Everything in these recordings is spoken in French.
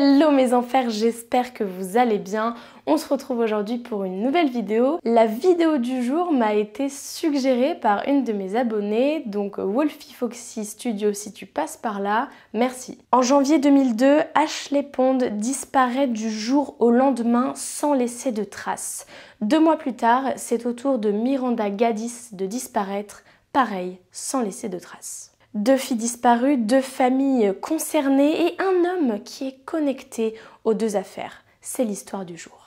Hello mes enfers, j'espère que vous allez bien. On se retrouve aujourd'hui pour une nouvelle vidéo. La vidéo du jour m'a été suggérée par une de mes abonnées, donc Wolfie Foxy Studio si tu passes par là, merci. En janvier 2002, Ashley Pond disparaît du jour au lendemain sans laisser de traces. Deux mois plus tard, c'est au tour de Miranda Gaddis de disparaître, pareil, sans laisser de traces deux filles disparues, deux familles concernées et un homme qui est connecté aux deux affaires. C'est l'histoire du jour.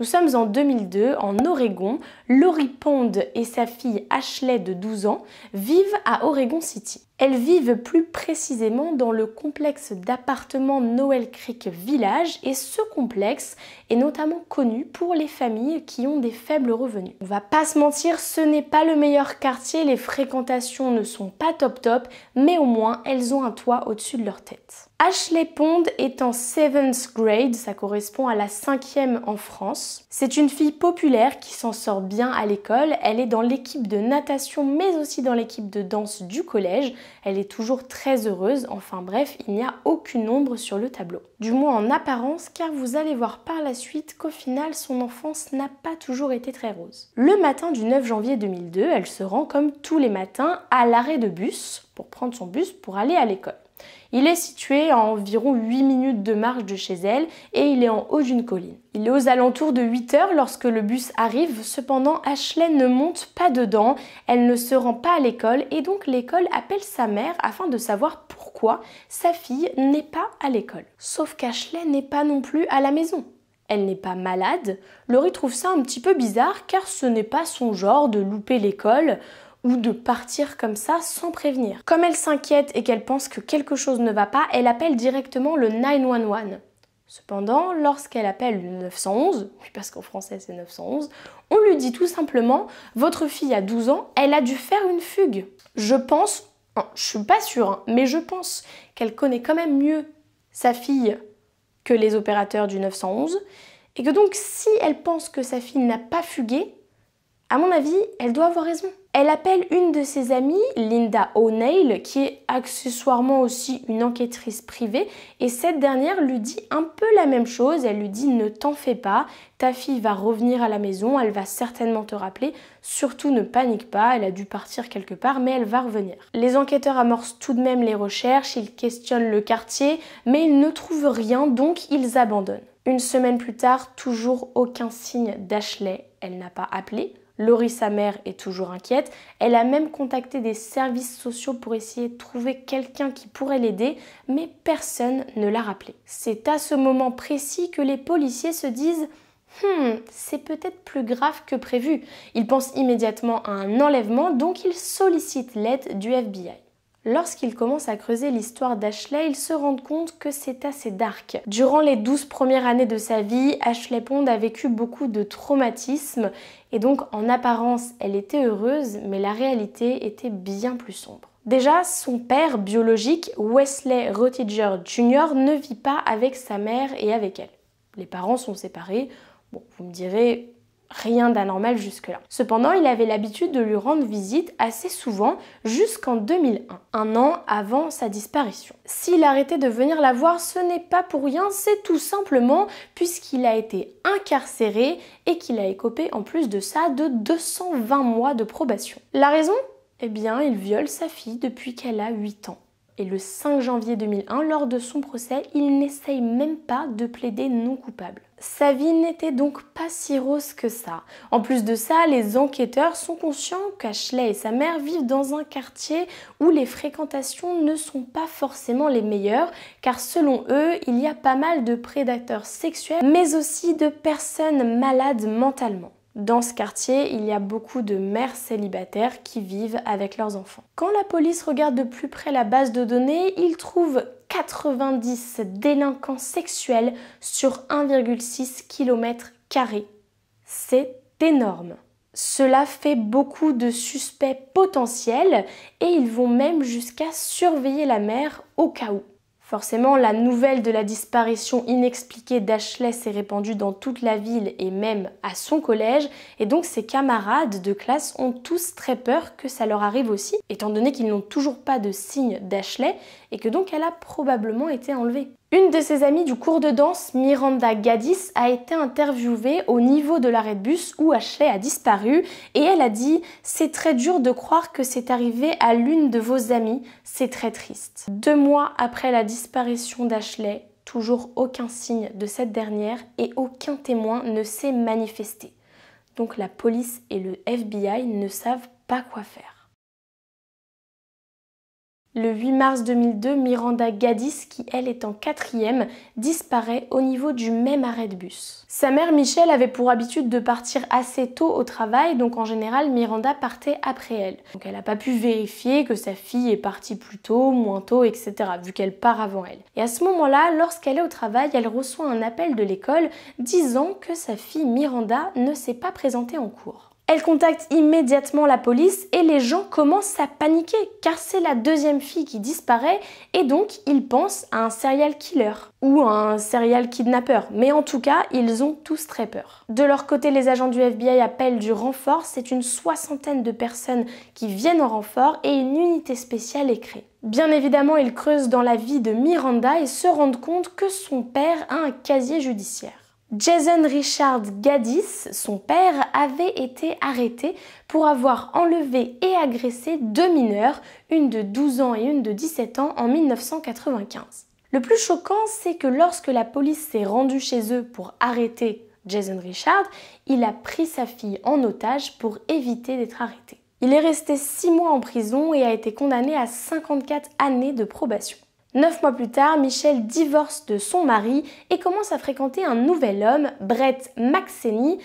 Nous sommes en 2002, en Oregon. Laurie Pond et sa fille Ashley de 12 ans vivent à Oregon City. Elles vivent plus précisément dans le complexe d'appartements Noel Creek Village et ce complexe est notamment connu pour les familles qui ont des faibles revenus. On va pas se mentir, ce n'est pas le meilleur quartier, les fréquentations ne sont pas top top, mais au moins elles ont un toit au-dessus de leur tête. Ashley Pond est en 7th grade, ça correspond à la 5 cinquième en France. C'est une fille populaire qui s'en sort bien à l'école. Elle est dans l'équipe de natation mais aussi dans l'équipe de danse du collège. Elle est toujours très heureuse. Enfin bref, il n'y a aucune ombre sur le tableau. Du moins en apparence car vous allez voir par la suite qu'au final son enfance n'a pas toujours été très rose. Le matin du 9 janvier 2002, elle se rend comme tous les matins à l'arrêt de bus pour prendre son bus pour aller à l'école. Il est situé à environ 8 minutes de marche de chez elle et il est en haut d'une colline. Il est aux alentours de 8 heures lorsque le bus arrive, cependant Ashley ne monte pas dedans, elle ne se rend pas à l'école et donc l'école appelle sa mère afin de savoir pourquoi sa fille n'est pas à l'école. Sauf qu'Ashley n'est pas non plus à la maison. Elle n'est pas malade. Laurie trouve ça un petit peu bizarre car ce n'est pas son genre de louper l'école ou de partir comme ça sans prévenir. Comme elle s'inquiète et qu'elle pense que quelque chose ne va pas, elle appelle directement le 911. Cependant, lorsqu'elle appelle le 911, parce qu'en français c'est 911, on lui dit tout simplement Votre fille a 12 ans, elle a dû faire une fugue. Je pense, hein, je suis pas sûre, hein, mais je pense qu'elle connaît quand même mieux sa fille que les opérateurs du 911, et que donc si elle pense que sa fille n'a pas fugué, à mon avis, elle doit avoir raison. Elle appelle une de ses amies, Linda O'Neill, qui est accessoirement aussi une enquêtrice privée, et cette dernière lui dit un peu la même chose. Elle lui dit ne t'en fais pas, ta fille va revenir à la maison, elle va certainement te rappeler, surtout ne panique pas, elle a dû partir quelque part, mais elle va revenir. Les enquêteurs amorcent tout de même les recherches, ils questionnent le quartier, mais ils ne trouvent rien, donc ils abandonnent. Une semaine plus tard, toujours aucun signe d'Ashley, elle n'a pas appelé. Laurie, sa mère, est toujours inquiète. Elle a même contacté des services sociaux pour essayer de trouver quelqu'un qui pourrait l'aider, mais personne ne l'a rappelé. C'est à ce moment précis que les policiers se disent Hmm, c'est peut-être plus grave que prévu. Ils pensent immédiatement à un enlèvement, donc ils sollicitent l'aide du FBI. Lorsqu'ils commencent à creuser l'histoire d'Ashley, ils se rendent compte que c'est assez dark. Durant les douze premières années de sa vie, Ashley Pond a vécu beaucoup de traumatismes et donc en apparence, elle était heureuse, mais la réalité était bien plus sombre. Déjà, son père biologique, Wesley Rotiger Jr., ne vit pas avec sa mère et avec elle. Les parents sont séparés. Bon, vous me direz, Rien d'anormal jusque-là. Cependant, il avait l'habitude de lui rendre visite assez souvent jusqu'en 2001, un an avant sa disparition. S'il arrêtait de venir la voir, ce n'est pas pour rien, c'est tout simplement puisqu'il a été incarcéré et qu'il a écopé en plus de ça de 220 mois de probation. La raison Eh bien, il viole sa fille depuis qu'elle a 8 ans. Et le 5 janvier 2001, lors de son procès, il n'essaye même pas de plaider non coupable. Sa vie n'était donc pas si rose que ça. En plus de ça, les enquêteurs sont conscients qu'Ashley et sa mère vivent dans un quartier où les fréquentations ne sont pas forcément les meilleures, car selon eux, il y a pas mal de prédateurs sexuels, mais aussi de personnes malades mentalement. Dans ce quartier, il y a beaucoup de mères célibataires qui vivent avec leurs enfants. Quand la police regarde de plus près la base de données, ils trouvent 90 délinquants sexuels sur 1,6 km. C'est énorme. Cela fait beaucoup de suspects potentiels et ils vont même jusqu'à surveiller la mère au cas où. Forcément, la nouvelle de la disparition inexpliquée d'Ashley s'est répandue dans toute la ville et même à son collège, et donc ses camarades de classe ont tous très peur que ça leur arrive aussi, étant donné qu'ils n'ont toujours pas de signe d'Ashley et que donc elle a probablement été enlevée. Une de ses amies du cours de danse, Miranda Gaddis, a été interviewée au niveau de l'arrêt de bus où Ashley a disparu et elle a dit C'est très dur de croire que c'est arrivé à l'une de vos amies, c'est très triste. Deux mois après la disparition d'Ashley, toujours aucun signe de cette dernière et aucun témoin ne s'est manifesté. Donc la police et le FBI ne savent pas quoi faire. Le 8 mars 2002, Miranda Gadis, qui elle est en quatrième, disparaît au niveau du même arrêt de bus. Sa mère Michelle avait pour habitude de partir assez tôt au travail, donc en général Miranda partait après elle. Donc elle n'a pas pu vérifier que sa fille est partie plus tôt, moins tôt, etc. vu qu'elle part avant elle. Et à ce moment-là, lorsqu'elle est au travail, elle reçoit un appel de l'école disant que sa fille Miranda ne s'est pas présentée en cours. Elle contacte immédiatement la police et les gens commencent à paniquer car c'est la deuxième fille qui disparaît et donc ils pensent à un serial killer ou à un serial kidnapper. Mais en tout cas, ils ont tous très peur. De leur côté, les agents du FBI appellent du renfort. C'est une soixantaine de personnes qui viennent au renfort et une unité spéciale est créée. Bien évidemment, ils creusent dans la vie de Miranda et se rendent compte que son père a un casier judiciaire. Jason Richard Gaddis, son père, avait été arrêté pour avoir enlevé et agressé deux mineurs, une de 12 ans et une de 17 ans, en 1995. Le plus choquant, c'est que lorsque la police s'est rendue chez eux pour arrêter Jason Richard, il a pris sa fille en otage pour éviter d'être arrêté. Il est resté 6 mois en prison et a été condamné à 54 années de probation. Neuf mois plus tard, Michel divorce de son mari et commence à fréquenter un nouvel homme, Brett Maxeni,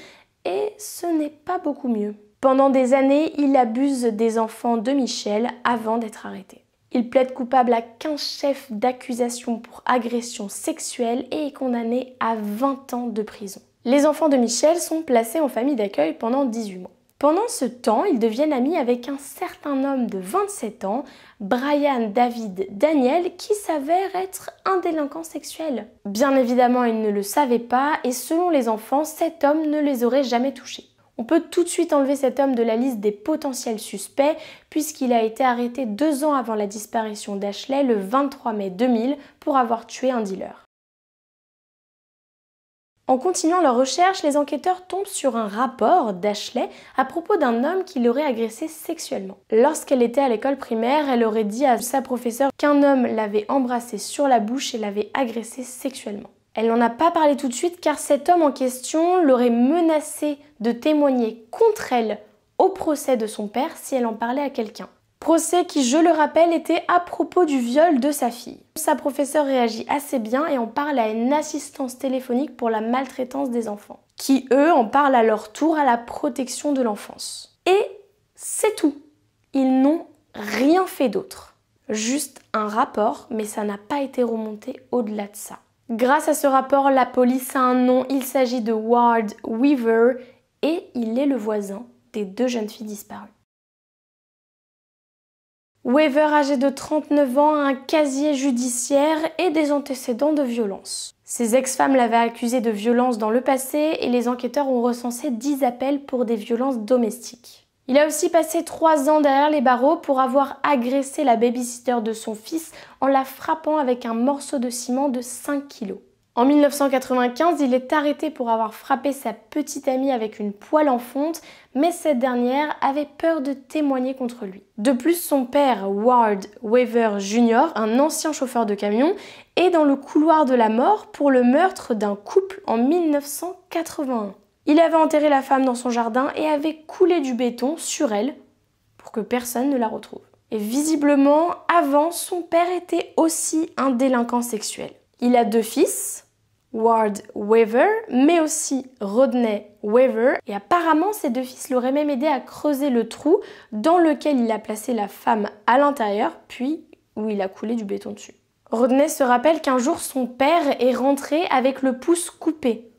et ce n'est pas beaucoup mieux. Pendant des années, il abuse des enfants de Michel avant d'être arrêté. Il plaide coupable à 15 chefs d'accusation pour agression sexuelle et est condamné à 20 ans de prison. Les enfants de Michel sont placés en famille d'accueil pendant 18 mois. Pendant ce temps, ils deviennent amis avec un certain homme de 27 ans, Brian David Daniel, qui s'avère être un délinquant sexuel. Bien évidemment, ils ne le savaient pas et selon les enfants, cet homme ne les aurait jamais touchés. On peut tout de suite enlever cet homme de la liste des potentiels suspects puisqu'il a été arrêté deux ans avant la disparition d'Ashley le 23 mai 2000 pour avoir tué un dealer. En continuant leurs recherches, les enquêteurs tombent sur un rapport d'Ashley à propos d'un homme qui l'aurait agressée sexuellement. Lorsqu'elle était à l'école primaire, elle aurait dit à sa professeure qu'un homme l'avait embrassée sur la bouche et l'avait agressée sexuellement. Elle n'en a pas parlé tout de suite car cet homme en question l'aurait menacée de témoigner contre elle au procès de son père si elle en parlait à quelqu'un. Procès qui, je le rappelle, était à propos du viol de sa fille. Sa professeure réagit assez bien et en parle à une assistance téléphonique pour la maltraitance des enfants, qui eux en parlent à leur tour à la protection de l'enfance. Et c'est tout. Ils n'ont rien fait d'autre. Juste un rapport, mais ça n'a pas été remonté au-delà de ça. Grâce à ce rapport, la police a un nom, il s'agit de Ward Weaver et il est le voisin des deux jeunes filles disparues. Weaver, âgé de 39 ans, a un casier judiciaire et des antécédents de violence. Ses ex-femmes l'avaient accusé de violence dans le passé et les enquêteurs ont recensé 10 appels pour des violences domestiques. Il a aussi passé 3 ans derrière les barreaux pour avoir agressé la babysitter de son fils en la frappant avec un morceau de ciment de 5 kilos. En 1995, il est arrêté pour avoir frappé sa petite amie avec une poêle en fonte, mais cette dernière avait peur de témoigner contre lui. De plus, son père, Ward Weaver Jr., un ancien chauffeur de camion, est dans le couloir de la mort pour le meurtre d'un couple en 1981. Il avait enterré la femme dans son jardin et avait coulé du béton sur elle pour que personne ne la retrouve. Et visiblement, avant, son père était aussi un délinquant sexuel. Il a deux fils, Ward Weaver, mais aussi Rodney Weaver. Et apparemment, ces deux fils l'auraient même aidé à creuser le trou dans lequel il a placé la femme à l'intérieur, puis où il a coulé du béton dessus. Rodney se rappelle qu'un jour son père est rentré avec le pouce coupé.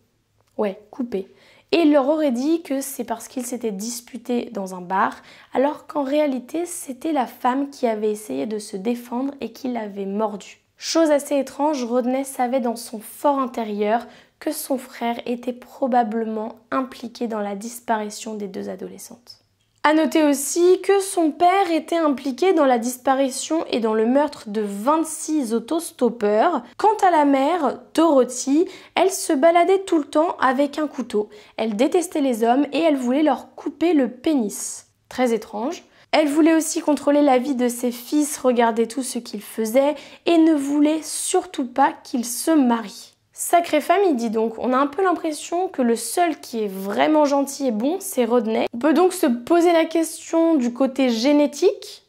Ouais, coupé. Et il leur aurait dit que c'est parce qu'ils s'étaient disputés dans un bar, alors qu'en réalité c'était la femme qui avait essayé de se défendre et qui l'avait mordu. Chose assez étrange, Rodney savait dans son fort intérieur que son frère était probablement impliqué dans la disparition des deux adolescentes. A noter aussi que son père était impliqué dans la disparition et dans le meurtre de 26 autostoppeurs. Quant à la mère, Dorothy, elle se baladait tout le temps avec un couteau. Elle détestait les hommes et elle voulait leur couper le pénis. Très étrange. Elle voulait aussi contrôler la vie de ses fils, regarder tout ce qu'ils faisaient et ne voulait surtout pas qu'ils se marient. Sacrée famille, dit donc, on a un peu l'impression que le seul qui est vraiment gentil et bon, c'est Rodney. On peut donc se poser la question du côté génétique.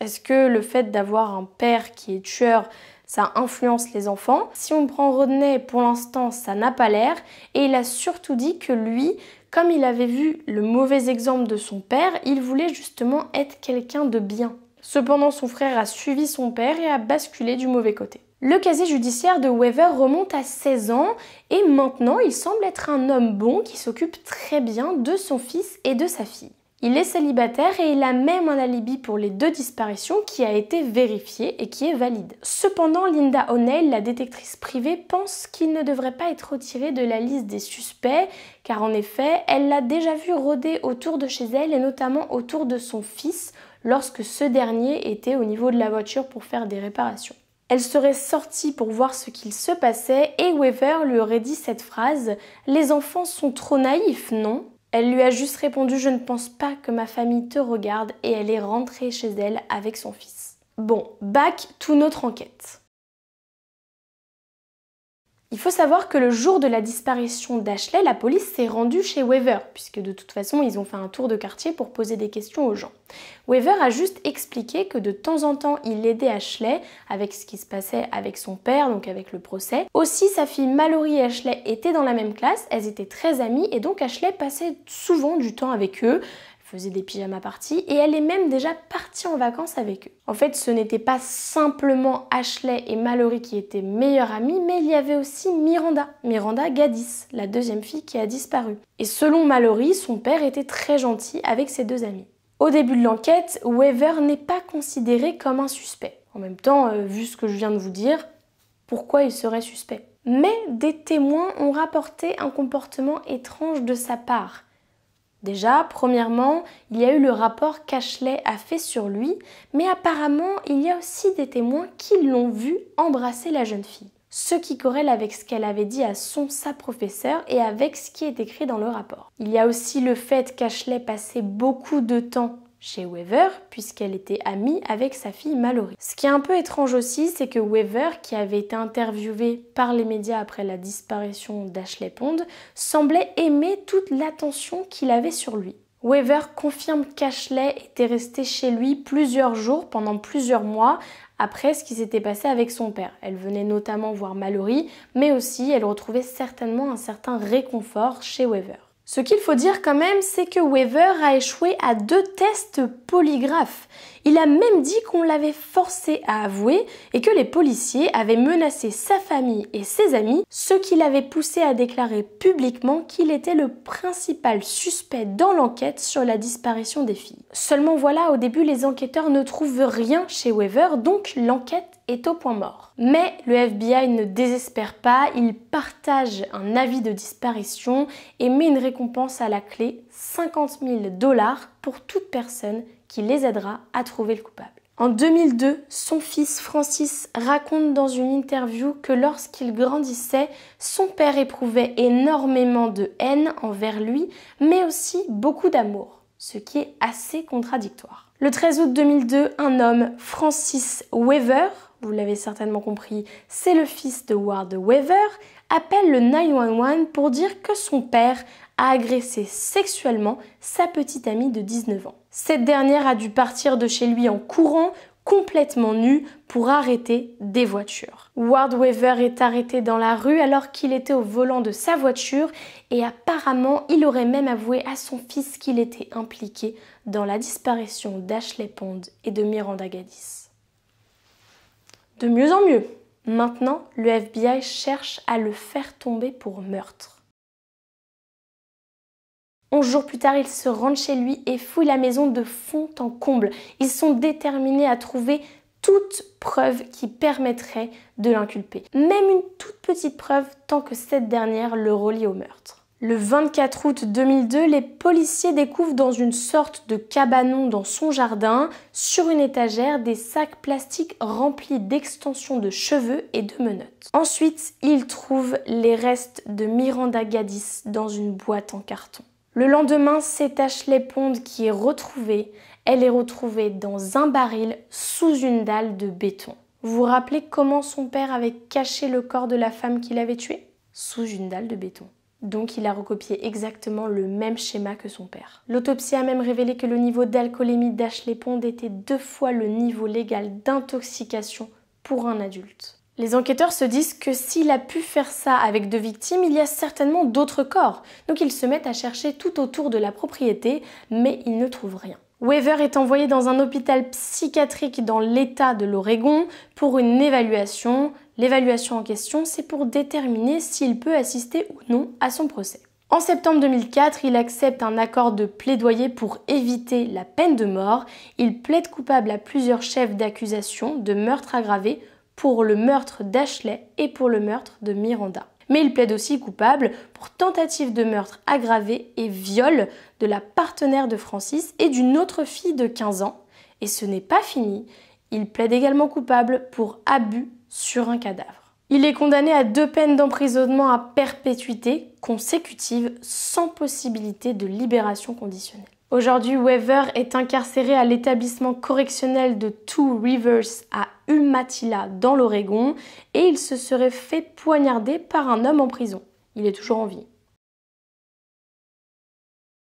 Est-ce que le fait d'avoir un père qui est tueur, ça influence les enfants Si on prend Rodney, pour l'instant, ça n'a pas l'air. Et il a surtout dit que lui, comme il avait vu le mauvais exemple de son père, il voulait justement être quelqu'un de bien. Cependant, son frère a suivi son père et a basculé du mauvais côté. Le casier judiciaire de Weaver remonte à 16 ans et maintenant il semble être un homme bon qui s'occupe très bien de son fils et de sa fille. Il est célibataire et il a même un alibi pour les deux disparitions qui a été vérifié et qui est valide. Cependant, Linda O'Neill, la détectrice privée, pense qu'il ne devrait pas être retiré de la liste des suspects, car en effet, elle l'a déjà vu rôder autour de chez elle et notamment autour de son fils lorsque ce dernier était au niveau de la voiture pour faire des réparations. Elle serait sortie pour voir ce qu'il se passait et Weaver lui aurait dit cette phrase Les enfants sont trop naïfs, non elle lui a juste répondu Je ne pense pas que ma famille te regarde et elle est rentrée chez elle avec son fils. Bon, back to notre enquête. Il faut savoir que le jour de la disparition d'Ashley, la police s'est rendue chez Weaver, puisque de toute façon, ils ont fait un tour de quartier pour poser des questions aux gens. Weaver a juste expliqué que de temps en temps, il aidait Ashley avec ce qui se passait avec son père, donc avec le procès. Aussi, sa fille Mallory et Ashley étaient dans la même classe, elles étaient très amies, et donc Ashley passait souvent du temps avec eux faisait des pyjamas parties et elle est même déjà partie en vacances avec eux. En fait, ce n'était pas simplement Ashley et Mallory qui étaient meilleures amies, mais il y avait aussi Miranda, Miranda Gadis, la deuxième fille qui a disparu. Et selon Mallory, son père était très gentil avec ses deux amies. Au début de l'enquête, Weaver n'est pas considéré comme un suspect. En même temps, euh, vu ce que je viens de vous dire, pourquoi il serait suspect Mais des témoins ont rapporté un comportement étrange de sa part. Déjà, premièrement, il y a eu le rapport qu'Ashley a fait sur lui, mais apparemment, il y a aussi des témoins qui l'ont vu embrasser la jeune fille. Ce qui corrèle avec ce qu'elle avait dit à son sa professeur et avec ce qui est écrit dans le rapport. Il y a aussi le fait qu'Ashley passait beaucoup de temps chez Weaver puisqu'elle était amie avec sa fille Mallory. Ce qui est un peu étrange aussi, c'est que Weaver, qui avait été interviewé par les médias après la disparition d'Ashley Pond, semblait aimer toute l'attention qu'il avait sur lui. Weaver confirme qu'Ashley était resté chez lui plusieurs jours pendant plusieurs mois après ce qui s'était passé avec son père. Elle venait notamment voir Mallory, mais aussi elle retrouvait certainement un certain réconfort chez Weaver. Ce qu'il faut dire quand même, c'est que Weaver a échoué à deux tests polygraphes. Il a même dit qu'on l'avait forcé à avouer et que les policiers avaient menacé sa famille et ses amis, ce qui l'avait poussé à déclarer publiquement qu'il était le principal suspect dans l'enquête sur la disparition des filles. Seulement voilà, au début, les enquêteurs ne trouvent rien chez Weaver, donc l'enquête est au point mort. Mais le FBI ne désespère pas, il partage un avis de disparition et met une récompense à la clé, 50 000 dollars pour toute personne qui les aidera à trouver le coupable. En 2002, son fils Francis raconte dans une interview que lorsqu'il grandissait, son père éprouvait énormément de haine envers lui, mais aussi beaucoup d'amour, ce qui est assez contradictoire. Le 13 août 2002, un homme, Francis Weaver, vous l'avez certainement compris, c'est le fils de Ward Weaver, appelle le 911 pour dire que son père a agressé sexuellement sa petite amie de 19 ans. Cette dernière a dû partir de chez lui en courant, complètement nue, pour arrêter des voitures. Ward Weaver est arrêté dans la rue alors qu'il était au volant de sa voiture et apparemment il aurait même avoué à son fils qu'il était impliqué dans la disparition d'Ashley Pond et de Miranda Gadis. De mieux en mieux. Maintenant, le FBI cherche à le faire tomber pour meurtre. 11 jours plus tard, ils se rendent chez lui et fouillent la maison de fond en comble. Ils sont déterminés à trouver toute preuve qui permettrait de l'inculper. Même une toute petite preuve tant que cette dernière le relie au meurtre. Le 24 août 2002, les policiers découvrent dans une sorte de cabanon dans son jardin, sur une étagère, des sacs plastiques remplis d'extensions de cheveux et de menottes. Ensuite, ils trouvent les restes de Miranda Gadis dans une boîte en carton. Le lendemain, c'est Ashley Pond qui est retrouvée. Elle est retrouvée dans un baril sous une dalle de béton. Vous vous rappelez comment son père avait caché le corps de la femme qu'il avait tuée Sous une dalle de béton. Donc il a recopié exactement le même schéma que son père. L'autopsie a même révélé que le niveau d'alcoolémie d'Ashley Pond était deux fois le niveau légal d'intoxication pour un adulte. Les enquêteurs se disent que s'il a pu faire ça avec deux victimes, il y a certainement d'autres corps. Donc ils se mettent à chercher tout autour de la propriété, mais ils ne trouvent rien. Weaver est envoyé dans un hôpital psychiatrique dans l'État de l'Oregon pour une évaluation. L'évaluation en question, c'est pour déterminer s'il peut assister ou non à son procès. En septembre 2004, il accepte un accord de plaidoyer pour éviter la peine de mort. Il plaide coupable à plusieurs chefs d'accusation de meurtre aggravé pour le meurtre d'Ashley et pour le meurtre de Miranda. Mais il plaide aussi coupable pour tentative de meurtre aggravé et viol de la partenaire de Francis et d'une autre fille de 15 ans. Et ce n'est pas fini, il plaide également coupable pour abus sur un cadavre. Il est condamné à deux peines d'emprisonnement à perpétuité consécutive sans possibilité de libération conditionnelle. Aujourd'hui, Weaver est incarcéré à l'établissement correctionnel de Two Rivers à Umatilla dans l'Oregon et il se serait fait poignarder par un homme en prison. Il est toujours en vie.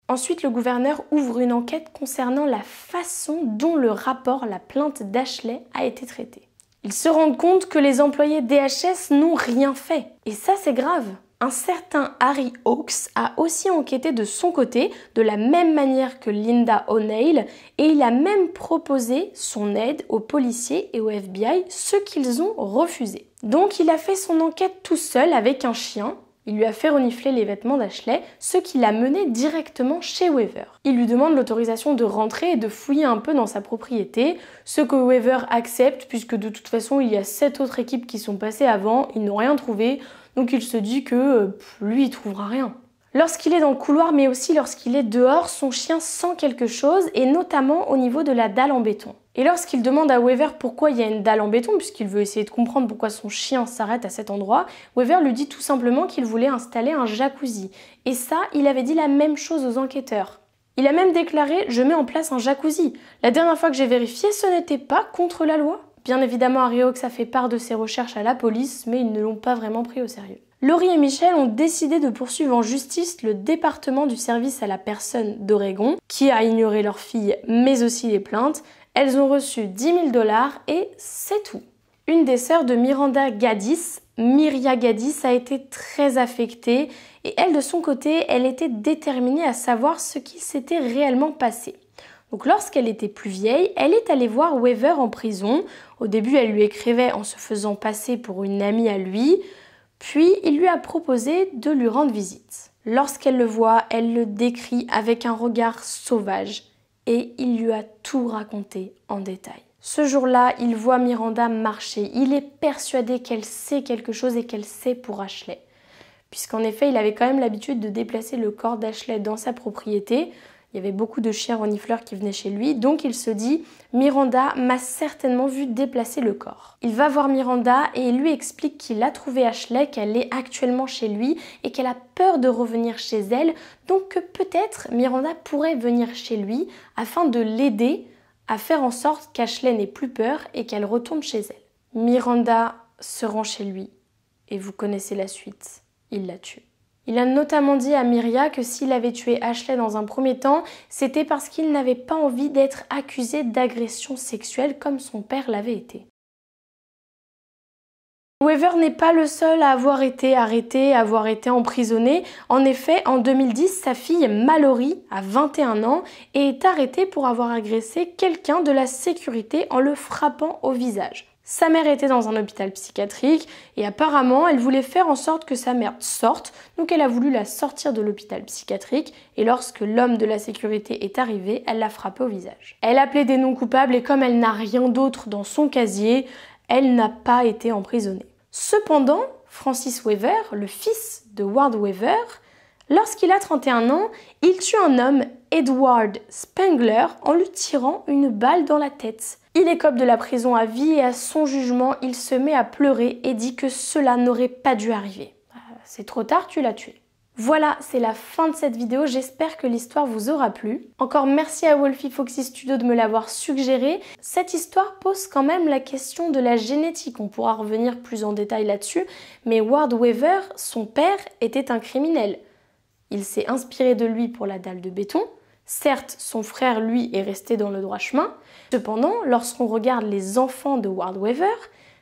Ensuite, le gouverneur ouvre une enquête concernant la façon dont le rapport, la plainte d'Ashley, a été traité. Il se rend compte que les employés DHS n'ont rien fait. Et ça, c'est grave un certain Harry Hawks a aussi enquêté de son côté, de la même manière que Linda O'Neill, et il a même proposé son aide aux policiers et au FBI, ce qu'ils ont refusé. Donc il a fait son enquête tout seul avec un chien, il lui a fait renifler les vêtements d'Ashley, ce qui l'a mené directement chez Weaver. Il lui demande l'autorisation de rentrer et de fouiller un peu dans sa propriété, ce que Weaver accepte puisque de toute façon il y a sept autres équipes qui sont passées avant, ils n'ont rien trouvé, donc il se dit que euh, lui, il trouvera rien. Lorsqu'il est dans le couloir, mais aussi lorsqu'il est dehors, son chien sent quelque chose, et notamment au niveau de la dalle en béton. Et lorsqu'il demande à Weaver pourquoi il y a une dalle en béton, puisqu'il veut essayer de comprendre pourquoi son chien s'arrête à cet endroit, Weaver lui dit tout simplement qu'il voulait installer un jacuzzi. Et ça, il avait dit la même chose aux enquêteurs. Il a même déclaré Je mets en place un jacuzzi. La dernière fois que j'ai vérifié, ce n'était pas contre la loi. Bien évidemment, Ariox a fait part de ses recherches à la police, mais ils ne l'ont pas vraiment pris au sérieux. Laurie et Michel ont décidé de poursuivre en justice le département du service à la personne d'Oregon, qui a ignoré leur fille, mais aussi les plaintes. Elles ont reçu 10 000 dollars et c'est tout. Une des sœurs de Miranda Gaddis, Myria Gaddis, a été très affectée et elle, de son côté, elle était déterminée à savoir ce qui s'était réellement passé. Donc lorsqu'elle était plus vieille, elle est allée voir Weaver en prison. Au début, elle lui écrivait en se faisant passer pour une amie à lui, puis il lui a proposé de lui rendre visite. Lorsqu'elle le voit, elle le décrit avec un regard sauvage et il lui a tout raconté en détail. Ce jour-là, il voit Miranda marcher. Il est persuadé qu'elle sait quelque chose et qu'elle sait pour Ashley. Puisqu'en effet, il avait quand même l'habitude de déplacer le corps d'Ashley dans sa propriété, il y avait beaucoup de chiens renifleurs qui venaient chez lui, donc il se dit Miranda m'a certainement vu déplacer le corps. Il va voir Miranda et lui explique qu'il a trouvé Ashley, qu'elle est actuellement chez lui et qu'elle a peur de revenir chez elle, donc que peut-être Miranda pourrait venir chez lui afin de l'aider à faire en sorte qu'Ashley n'ait plus peur et qu'elle retourne chez elle. Miranda se rend chez lui et vous connaissez la suite, il la tue. Il a notamment dit à Myria que s'il avait tué Ashley dans un premier temps, c'était parce qu'il n'avait pas envie d'être accusé d'agression sexuelle comme son père l'avait été. Weaver n'est pas le seul à avoir été arrêté, à avoir été emprisonné. En effet, en 2010, sa fille Mallory a 21 ans est arrêtée pour avoir agressé quelqu'un de la sécurité en le frappant au visage. Sa mère était dans un hôpital psychiatrique et apparemment elle voulait faire en sorte que sa mère sorte, donc elle a voulu la sortir de l'hôpital psychiatrique et lorsque l'homme de la sécurité est arrivé, elle l'a frappé au visage. Elle appelait des noms coupables et comme elle n'a rien d'autre dans son casier, elle n'a pas été emprisonnée. Cependant, Francis Weaver, le fils de Ward Weaver, lorsqu'il a 31 ans, il tue un homme, Edward Spengler, en lui tirant une balle dans la tête. Il écope de la prison à vie et à son jugement, il se met à pleurer et dit que cela n'aurait pas dû arriver. Ah, c'est trop tard, tu l'as tué. Voilà, c'est la fin de cette vidéo, j'espère que l'histoire vous aura plu. Encore merci à Wolfie Foxy Studio de me l'avoir suggéré. Cette histoire pose quand même la question de la génétique, on pourra revenir plus en détail là-dessus, mais Ward Weaver, son père, était un criminel. Il s'est inspiré de lui pour la dalle de béton, Certes, son frère, lui, est resté dans le droit chemin. Cependant, lorsqu'on regarde les enfants de Ward Weaver,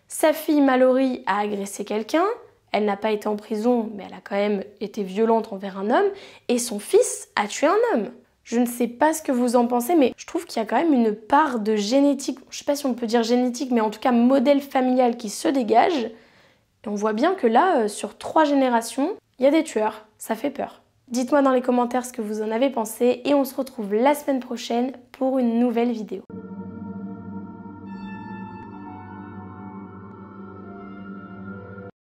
sa fille Mallory a agressé quelqu'un, elle n'a pas été en prison, mais elle a quand même été violente envers un homme, et son fils a tué un homme. Je ne sais pas ce que vous en pensez, mais je trouve qu'il y a quand même une part de génétique, je ne sais pas si on peut dire génétique, mais en tout cas modèle familial qui se dégage. Et on voit bien que là, euh, sur trois générations, il y a des tueurs. Ça fait peur. Dites-moi dans les commentaires ce que vous en avez pensé et on se retrouve la semaine prochaine pour une nouvelle vidéo.